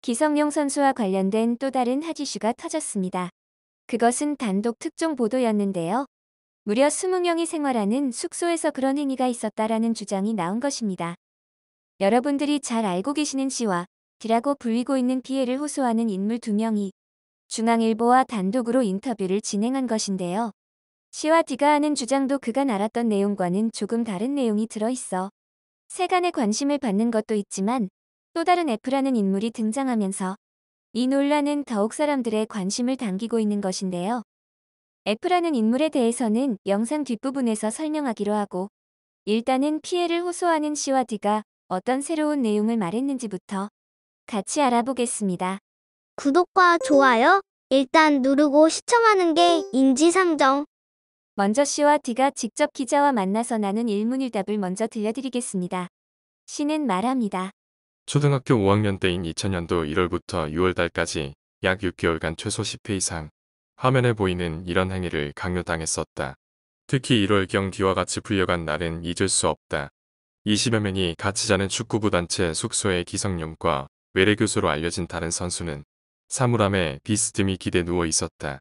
기성용 선수와 관련된 또 다른 하지슈가 터졌습니다. 그것은 단독 특종 보도였는데요. 무려 20명이 생활하는 숙소에서 그런 행위가 있었다라는 주장이 나온 것입니다. 여러분들이 잘 알고 계시는 씨와 디라고 불리고 있는 피해를 호소하는 인물 2 명이 중앙일보와 단독으로 인터뷰를 진행한 것인데요. 씨와 디가 하는 주장도 그간 알았던 내용과는 조금 다른 내용이 들어있어 세간의 관심을 받는 것도 있지만 또 다른 애플라는 인물이 등장하면서 이 논란은 더욱 사람들의 관심을 당기고 있는 것인데요. 애플라는 인물에 대해서는 영상 뒷부분에서 설명하기로 하고 일단은 피해를 호소하는 C와 디가 어떤 새로운 내용을 말했는지부터 같이 알아보겠습니다. 구독과 좋아요 일단 누르고 시청하는 게 인지상정. 먼저 씨와디가 직접 기자와 만나서 나눈 일문일답을 먼저 들려드리겠습니다. 씨는 말합니다. 초등학교 5학년 때인 2000년도 1월부터 6월달까지 약 6개월간 최소 10회 이상 화면에 보이는 이런 행위를 강요당했었다. 특히 1월경 뒤와 같이 풀려간 날은 잊을 수 없다. 20여 명이 같이 자는 축구부 단체 숙소의 기성용과 외래교수로 알려진 다른 선수는 사물함에 비스듬히 기대 누워 있었다.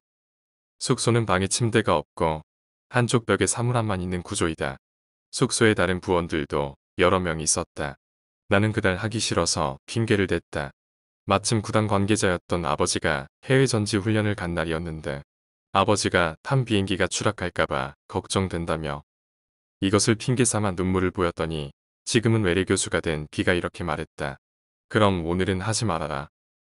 숙소는 방에 침대가 없고 한쪽 벽에 사물함만 있는 구조이다. 숙소의 다른 부원들도 여러 명이 있었다. 나는 그달 하기 싫어서 핑계를 댔다. 마침 구단 관계자였던 아버지가 해외 전지 훈련을 간 날이었는데 아버지가 탄 비행기가 추락할까봐 걱정된다며 이것을 핑계삼아 눈물을 보였더니 지금은 외래 교수가 된 비가 이렇게 말했다. 그럼 오늘은 하지 말아라.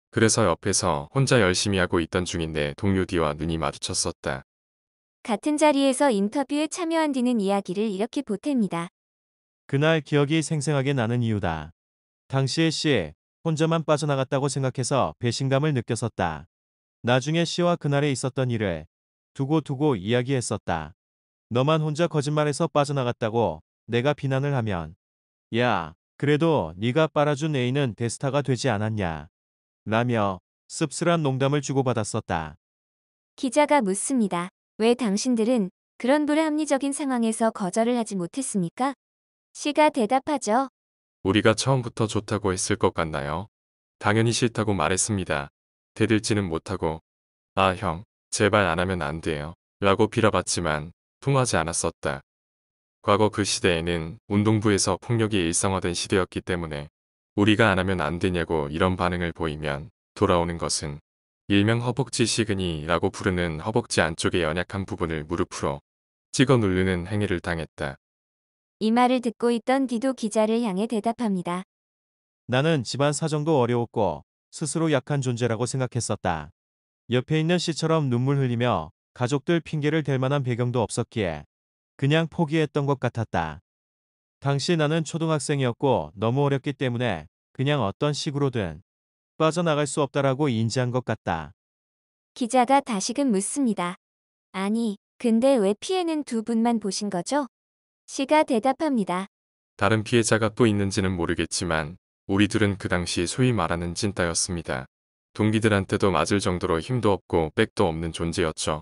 그래서 옆에서 혼자 열심히 하고 있던 중인데 동료 디와 눈이 마주쳤었다. 같은 자리에서 인터뷰에 참여한 디는 이야기를 이렇게 보탭니다. 그날 기억이 생생하게 나는 이유다. 당시의 씨, 혼자만 빠져나갔다고 생각해서 배신감을 느꼈었다. 나중에 씨와 그날에 있었던 일을 두고두고 두고 이야기했었다. 너만 혼자 거짓말해서 빠져나갔다고 내가 비난을 하면 야, 그래도 네가 빨아준 애인은 데스타가 되지 않았냐. 라며 씁쓸한 농담을 주고받았었다. 기자가 묻습니다. 왜 당신들은 그런 불합리적인 상황에서 거절을 하지 못했습니까? 씨가 대답하죠. 우리가 처음부터 좋다고 했을 것 같나요? 당연히 싫다고 말했습니다. 대들지는 못하고 아 형, 제발 안 하면 안 돼요. 라고 빌어봤지만 통하지 않았었다. 과거 그 시대에는 운동부에서 폭력이 일상화된 시대였기 때문에 우리가 안 하면 안 되냐고 이런 반응을 보이면 돌아오는 것은 일명 허벅지 시그니라고 부르는 허벅지 안쪽의 연약한 부분을 무릎으로 찍어 누르는 행위를 당했다. 이 말을 듣고 있던 디도 기자를 향해 대답합니다. 나는 집안 사정도 어려웠고 스스로 약한 존재라고 생각했었다. 옆에 있는 씨처럼 눈물 흘리며 가족들 핑계를 댈 만한 배경도 없었기에 그냥 포기했던 것 같았다. 당시 나는 초등학생이었고 너무 어렵기 때문에 그냥 어떤 식으로든 빠져나갈 수 없다라고 인지한 것 같다. 기자가 다시금 묻습니다. 아니, 근데 왜 피해는 두 분만 보신 거죠? 씨가 대답합니다. 다른 피해자가 또 있는지는 모르겠지만 우리 둘은 그 당시 소위 말하는 찐따였습니다. 동기들한테도 맞을 정도로 힘도 없고 백도 없는 존재였죠.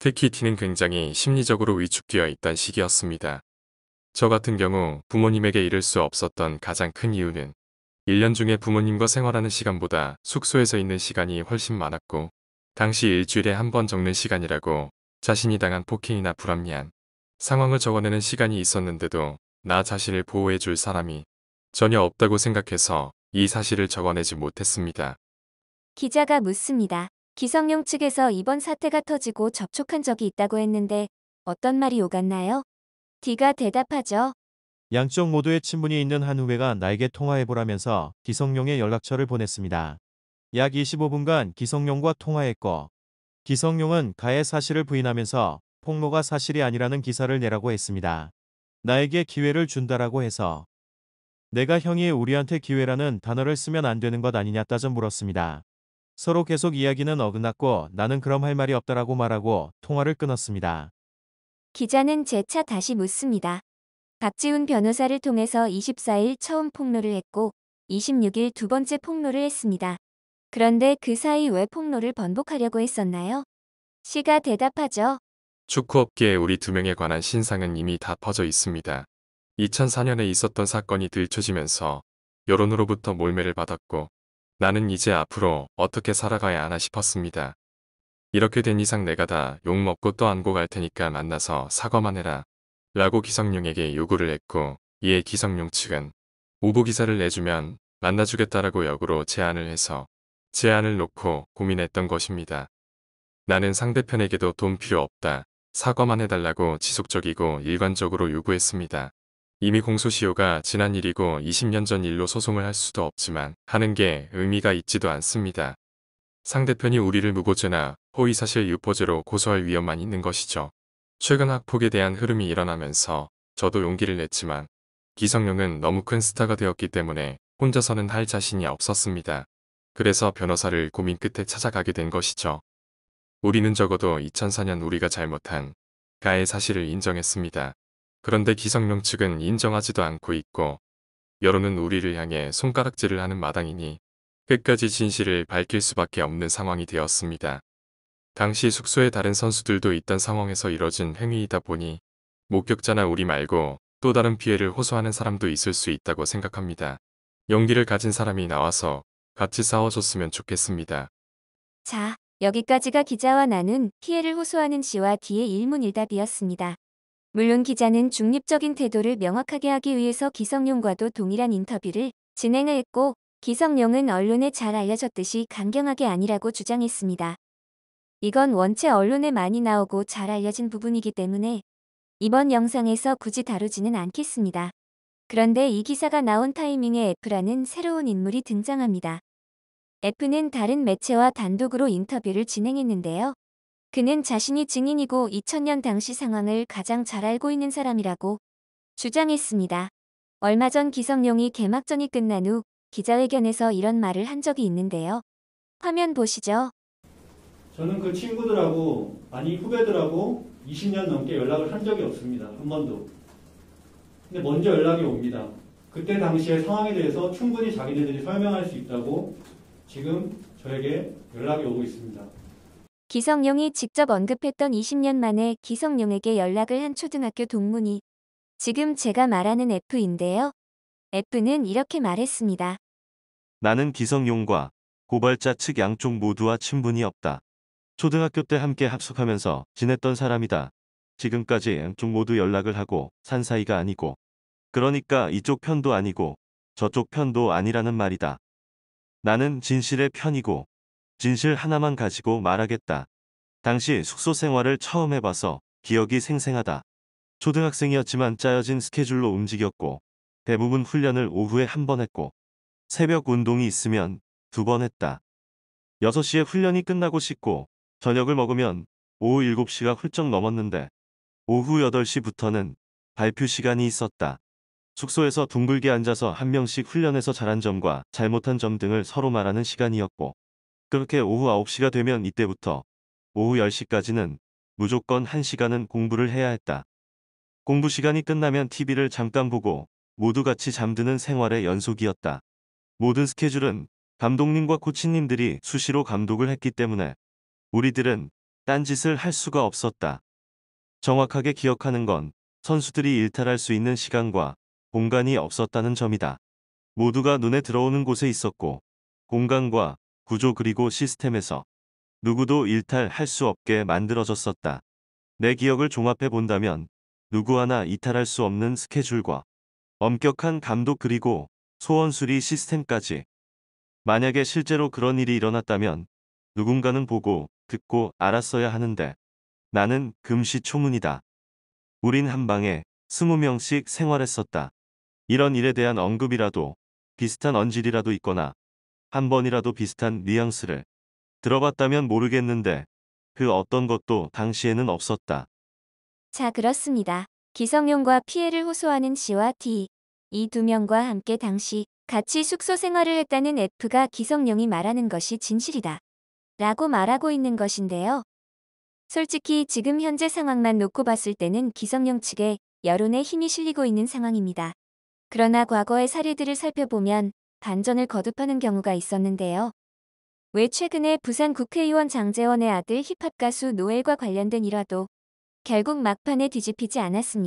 특히 티는 굉장히 심리적으로 위축되어 있던 시기였습니다. 저 같은 경우 부모님에게 이를 수 없었던 가장 큰 이유는 1년 중에 부모님과 생활하는 시간보다 숙소에서 있는 시간이 훨씬 많았고 당시 일주일에 한 번 적는 시간이라고 자신이 당한 폭행이나 불합리한 상황을 적어내는 시간이 있었는데도 나 자신을 보호해 줄 사람이 전혀 없다고 생각해서 이 사실을 적어내지 못했습니다. 기자가 묻습니다. 기성용 측에서 이번 사태가 터지고 접촉한 적이 있다고 했는데 어떤 말이 오갔나요? D가 대답하죠. 양쪽 모두의 친분이 있는 한 후배가 나에게 통화해보라면서 기성용의 연락처를 보냈습니다. 약 25분간 기성용과 통화했고 기성용은 가해 사실을 부인하면서 폭로가 사실이 아니라는 기사를 내라고 했습니다. 나에게 기회를 준다라고 해서 내가 형이 우리한테 기회라는 단어를 쓰면 안 되는 것 아니냐 따져 물었습니다. 서로 계속 이야기는 어긋났고 나는 그럼 할 말이 없다라고 말하고 통화를 끊었습니다. 기자는 재차 다시 묻습니다. 박지훈 변호사를 통해서 24일 처음 폭로를 했고 26일 두 번째 폭로를 했습니다. 그런데 그 사이 왜 폭로를 번복하려고 했었나요? 씨가 대답하죠. 축구업계의 우리 두 명에 관한 신상은 이미 다 퍼져 있습니다. 2004년에 있었던 사건이 들춰지면서 여론으로부터 몰매를 받았고 나는 이제 앞으로 어떻게 살아가야 하나 싶었습니다. 이렇게 된 이상 내가 다 욕먹고 또 안고 갈 테니까 만나서 사과만 해라 라고 기성용에게 요구를 했고 이에 기성용 측은 오보기사를 내주면 만나주겠다라고 역으로 제안을 해서 제안을 놓고 고민했던 것입니다. 나는 상대편에게도 돈 필요 없다. 사과만 해달라고 지속적이고 일관적으로 요구했습니다. 이미 공소시효가 지난 일이고 20년 전 일로 소송을 할 수도 없지만 하는 게 의미가 있지도 않습니다. 상대편이 우리를 무고죄나 호의사실 유포죄로 고소할 위험만 있는 것이죠. 최근 학폭에 대한 흐름이 일어나면서 저도 용기를 냈지만 기성용은 너무 큰 스타가 되었기 때문에 혼자서는 할 자신이 없었습니다. 그래서 변호사를 고민 끝에 찾아가게 된 것이죠. 우리는 적어도 2004년 우리가 잘못한 가의 사실을 인정했습니다. 그런데 기성명 측은 인정하지도 않고 있고 여론은 우리를 향해 손가락질을 하는 마당이니 끝까지 진실을 밝힐 수밖에 없는 상황이 되었습니다. 당시 숙소에 다른 선수들도 있던 상황에서 이뤄진 행위이다 보니 목격자나 우리 말고 또 다른 피해를 호소하는 사람도 있을 수 있다고 생각합니다. 용기를 가진 사람이 나와서 같이 싸워줬으면 좋겠습니다. 자, 여기까지가 기자와 나는 피해를 호소하는 시와 뒤의 일문일답이었습니다. 물론 기자는 중립적인 태도를 명확하게 하기 위해서 기성용과도 동일한 인터뷰를 진행을 했고 기성용은 언론에 잘 알려졌듯이 강경하게 아니라고 주장했습니다. 이건 원체 언론에 많이 나오고 잘 알려진 부분이기 때문에 이번 영상에서 굳이 다루지는 않겠습니다. 그런데 이 기사가 나온 타이밍에 F라는 새로운 인물이 등장합니다. F는 다른 매체와 단독으로 인터뷰를 진행했는데요. 그는 자신이 증인이고 2000년 당시 상황을 가장 잘 알고 있는 사람이라고 주장했습니다. 얼마 전 기성용이 개막전이 끝난 후 기자회견에서 이런 말을 한 적이 있는데요. 화면 보시죠. 저는 그 친구들하고 아니 후배들하고 20년 넘게 연락을 한 적이 없습니다. 한 번도. 근데 먼저 연락이 옵니다. 그때 당시의 상황에 대해서 충분히 자기네들이 설명할 수 있다고 지금 저에게 연락이 오고 있습니다. 기성용이 직접 언급했던 20년 만에 기성용에게 연락을 한 초등학교 동문이 지금 제가 말하는 F인데요. F는 이렇게 말했습니다. 나는 기성용과 고발자 측 양쪽 모두와 친분이 없다. 초등학교 때 함께 합숙하면서 지냈던 사람이다. 지금까지 양쪽 모두 연락을 하고 산 사이가 아니고 그러니까 이쪽 편도 아니고 저쪽 편도 아니라는 말이다. 나는 진실의 편이고 진실 하나만 가지고 말하겠다. 당시 숙소 생활을 처음 해봐서 기억이 생생하다. 초등학생이었지만 짜여진 스케줄로 움직였고 대부분 훈련을 오후에 한 번 했고 새벽 운동이 있으면 두 번 했다. 6시에 훈련이 끝나고 씻고 저녁을 먹으면 오후 7시가 훌쩍 넘었는데 오후 8시부터는 발표 시간이 있었다. 숙소에서 둥글게 앉아서 한 명씩 훈련해서 잘한 점과 잘못한 점 등을 서로 말하는 시간이었고 그렇게 오후 9시가 되면 이때부터 오후 10시까지는 무조건 1시간은 공부를 해야 했다. 공부 시간이 끝나면 TV를 잠깐 보고 모두 같이 잠드는 생활의 연속이었다. 모든 스케줄은 감독님과 코치님들이 수시로 감독을 했기 때문에 우리들은 딴짓을 할 수가 없었다. 정확하게 기억하는 건 선수들이 일탈할 수 있는 시간과 공간이 없었다는 점이다. 모두가 눈에 들어오는 곳에 있었고 공간과 구조 그리고 시스템에서 누구도 일탈할 수 없게 만들어졌었다. 내 기억을 종합해 본다면 누구 하나 이탈할 수 없는 스케줄과 엄격한 감독 그리고 소원수리 시스템까지 만약에 실제로 그런 일이 일어났다면 누군가는 보고 듣고 알았어야 하는데 나는 금시초문이다. 우린 한 방에 2 0 명씩 생활했었다. 이런 일에 대한 언급이라도 비슷한 언질이라도 있거나 한 번이라도 비슷한 뉘앙스를 들어봤다면 모르겠는데 그 어떤 것도 당시에는 없었다. 자 그렇습니다. 기성용과 피해를 호소하는 C와 D 이 두 명과 함께 당시 같이 숙소 생활을 했다는 F가 기성용이 말하는 것이 진실이다. 라고 말하고 있는 것인데요. 솔직히 지금 현재 상황만 놓고 봤을 때는 기성용 측에 여론의 힘이 실리고 있는 상황입니다. 그러나 과거의 사례들을 살펴보면 반전을 거듭하는 경우가 있었는데요. 왜 최근에 부산 국회의원 장재원의 아들 힙합 가수 노엘과 관련된 일화도 결국 막판에 뒤집히지 않았습니까?